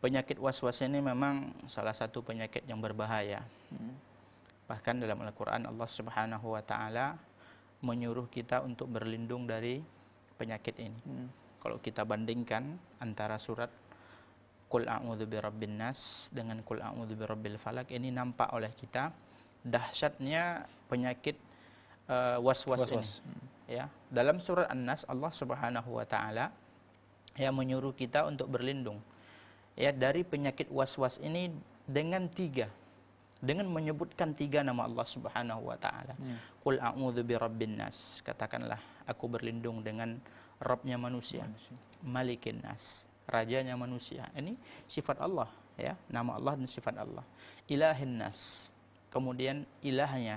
penyakit was-was ini memang salah satu penyakit yang berbahaya. Hmm. Bahkan dalam Al-Qur'an Allah Subhanahu wa taala menyuruh kita untuk berlindung dari penyakit ini. Hmm. Kalau kita bandingkan antara surat Qul a'udzu birabbin nas dengan Qul a'udzu birabbil falak ini nampak oleh kita dahsyatnya penyakit eh, was-was uh, ini. Hmm. Ya, dalam surat An-Nas Allah Subhanahu wa taala yang menyuruh kita untuk berlindung ya dari penyakit was-was ini dengan tiga dengan menyebutkan tiga nama Allah Subhanahu wa taala. Hmm. Qul a'udzu birabbin nas. Katakanlah aku berlindung dengan Rabbnya manusia. Malikin nas, rajanya manusia. Ini sifat Allah ya, nama Allah dan sifat Allah. Ilahin nas. Kemudian ilahnya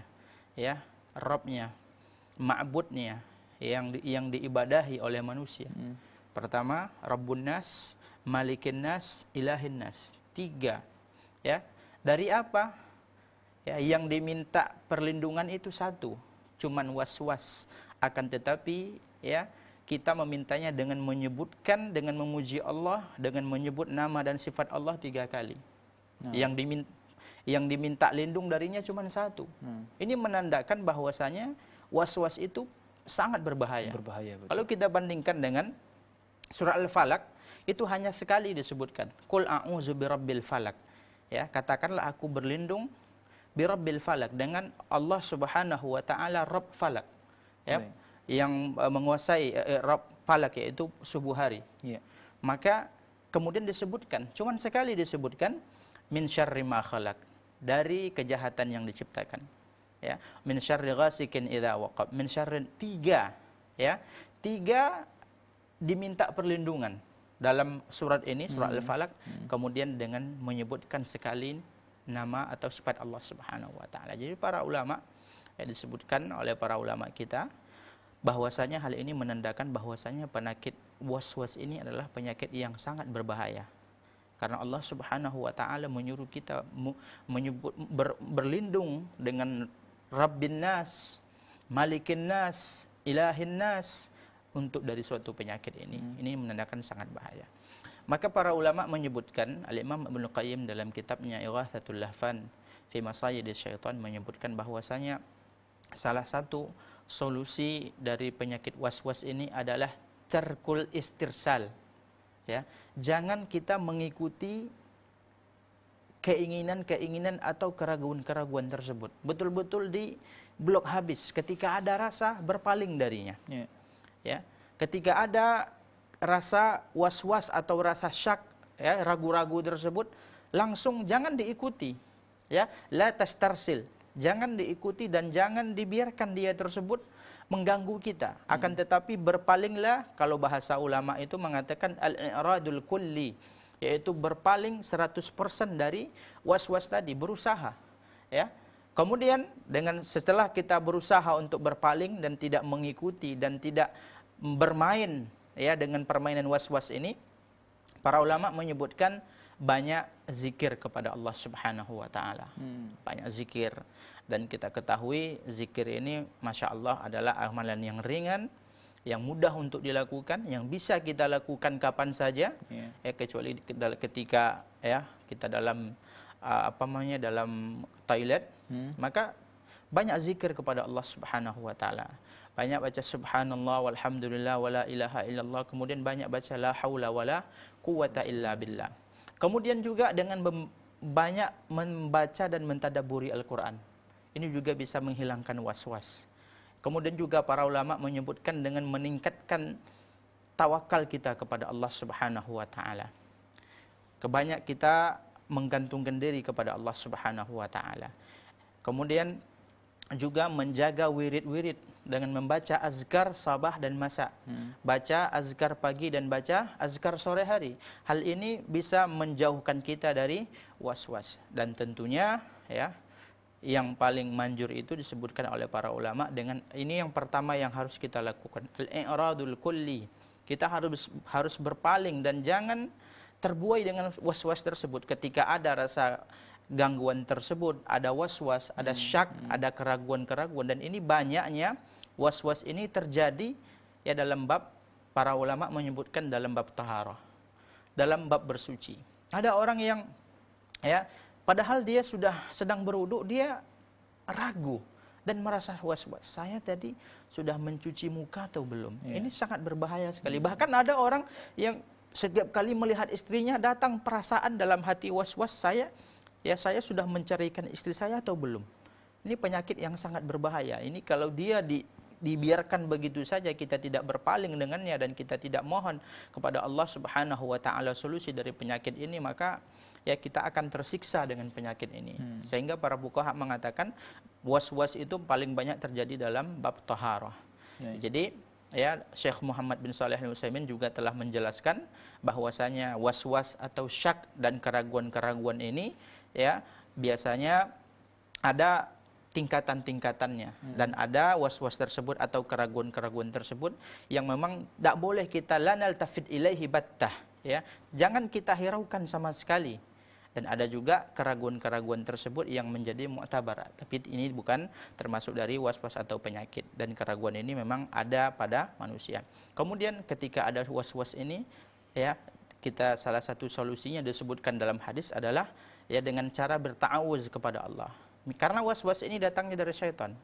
ya, Rabbnya, ma'budnya yang yang diibadahi oleh manusia. Hmm Pertama, Rabbun Nas, Malikin Nas, Ilahin Nas. Tiga. Ya. Dari apa? Ya, yang diminta perlindungan itu satu, cuman was-was. Akan tetapi, ya, kita memintanya dengan menyebutkan, dengan memuji Allah, dengan menyebut nama dan sifat Allah tiga kali. Hmm. Yang diminta yang diminta lindung darinya cuma satu. Hmm. Ini menandakan bahwasanya was-was itu sangat berbahaya. Kalau kita bandingkan dengan Surah Al-Falak itu hanya sekali disebutkan. Qul a'udzu birabbil falak. Ya, katakanlah aku berlindung birabbil falak dengan Allah Subhanahu wa taala Rabb falak. Ya. Baik. Yang uh, menguasai uh, Rabb falak yaitu subuh hari. Ya. Maka kemudian disebutkan, cuman sekali disebutkan min syarri ma khalaq dari kejahatan yang diciptakan. Ya, min syarri ghasikin idza waqab, min syarri tiga ya. Tiga diminta perlindungan dalam surat ini surat hmm. al falak hmm. kemudian dengan menyebutkan sekali nama atau sifat Allah Subhanahu wa taala. Jadi para ulama yang eh, disebutkan oleh para ulama kita bahwasanya hal ini menandakan bahwasanya penyakit was-was ini adalah penyakit yang sangat berbahaya. Karena Allah Subhanahu wa taala menyuruh kita menyebut ber, berlindung dengan Rabbin nas, Malikin nas, Ilahin nas, untuk dari suatu penyakit ini. Hmm. Ini menandakan sangat bahaya. Maka para ulama menyebutkan Al-Imam Ibnu Qayyim dalam kitabnya Ighathatul Lahfan fi Masayid Syaitan menyebutkan bahwasanya salah satu solusi dari penyakit was-was ini adalah terkul istirsal. Ya, jangan kita mengikuti keinginan-keinginan atau keraguan-keraguan tersebut. Betul-betul di blok habis. Ketika ada rasa berpaling darinya. Yeah ya ketika ada rasa was-was atau rasa syak ya ragu-ragu tersebut langsung jangan diikuti ya la tastarsil jangan diikuti dan jangan dibiarkan dia tersebut mengganggu kita akan hmm. tetapi berpalinglah kalau bahasa ulama itu mengatakan al-i'radul kulli yaitu berpaling 100% dari was-was tadi berusaha ya Kemudian dengan setelah kita berusaha untuk berpaling dan tidak mengikuti dan tidak bermain ya dengan permainan was-was ini, para ulama menyebutkan banyak zikir kepada Allah Subhanahu wa taala. Hmm. Banyak zikir dan kita ketahui zikir ini Masya Allah adalah amalan yang ringan yang mudah untuk dilakukan, yang bisa kita lakukan kapan saja, yeah. ya kecuali ketika ya kita dalam uh, apa namanya dalam toilet Hmm. Maka banyak zikir kepada Allah Subhanahu wa taala. Banyak baca subhanallah walhamdulillah wala ilaha illallah, kemudian banyak baca la haula wala quwata illa billah. Kemudian juga dengan banyak membaca dan mentadaburi Al-Quran. Ini juga bisa menghilangkan was-was. Kemudian juga para ulama menyebutkan dengan meningkatkan tawakal kita kepada Allah Subhanahu wa taala. Kebanyak kita menggantungkan diri kepada Allah Subhanahu wa taala. Kemudian juga menjaga wirid-wirid dengan membaca azkar sabah dan masa. Hmm. Baca azkar pagi dan baca azkar sore hari. Hal ini bisa menjauhkan kita dari was-was dan tentunya ya yang paling manjur itu disebutkan oleh para ulama dengan ini yang pertama yang harus kita lakukan al-i'radul kulli. Kita harus harus berpaling dan jangan terbuai dengan was-was tersebut ketika ada rasa gangguan tersebut ada was-was ada hmm, syak hmm. ada keraguan-keraguan dan ini banyaknya was-was ini terjadi ya dalam bab para ulama menyebutkan dalam bab taharah dalam bab bersuci ada orang yang ya padahal dia sudah sedang beruduk dia ragu dan merasa was-was. Saya tadi sudah mencuci muka atau belum? Yeah. Ini sangat berbahaya sekali. Hmm. Bahkan ada orang yang setiap kali melihat istrinya datang perasaan dalam hati was-was saya ya saya sudah menceraikan istri saya atau belum ini penyakit yang sangat berbahaya ini kalau dia di, dibiarkan begitu saja kita tidak berpaling dengannya dan kita tidak mohon kepada Allah Subhanahu wa taala solusi dari penyakit ini maka ya kita akan tersiksa dengan penyakit ini hmm. sehingga para fuqaha mengatakan was-was itu paling banyak terjadi dalam bab taharah ya. ya. jadi ya Syekh Muhammad bin Saleh Al Utsaimin juga telah menjelaskan bahwasanya was-was atau syak dan keraguan-keraguan ini ya biasanya ada tingkatan-tingkatannya hmm. dan ada was-was tersebut atau keraguan-keraguan tersebut yang memang tak boleh kita lanal tafid ilaihi battah ya jangan kita hiraukan sama sekali dan ada juga keraguan-keraguan tersebut yang menjadi mu'tabar tapi ini bukan termasuk dari was-was atau penyakit dan keraguan ini memang ada pada manusia kemudian ketika ada was-was ini ya kita salah satu solusinya disebutkan dalam hadis adalah ya dengan cara bertawuz kepada Allah. Karena was-was ini datangnya dari syaitan.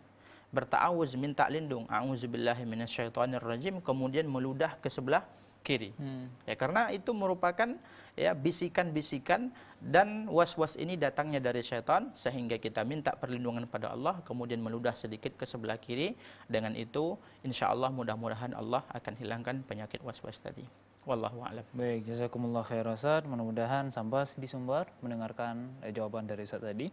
Bertawuz minta lindung, auzubillahi syaitanir rajim, kemudian meludah ke sebelah kiri. Hmm. Ya karena itu merupakan ya bisikan-bisikan dan was-was ini datangnya dari setan sehingga kita minta perlindungan pada Allah kemudian meludah sedikit ke sebelah kiri dengan itu insya Allah mudah-mudahan Allah akan hilangkan penyakit was-was tadi. Wallahu a'lam. Baik, jazakumullah khairan Mudah-mudahan Sambas di sumber mendengarkan eh, jawaban dari Ustaz tadi.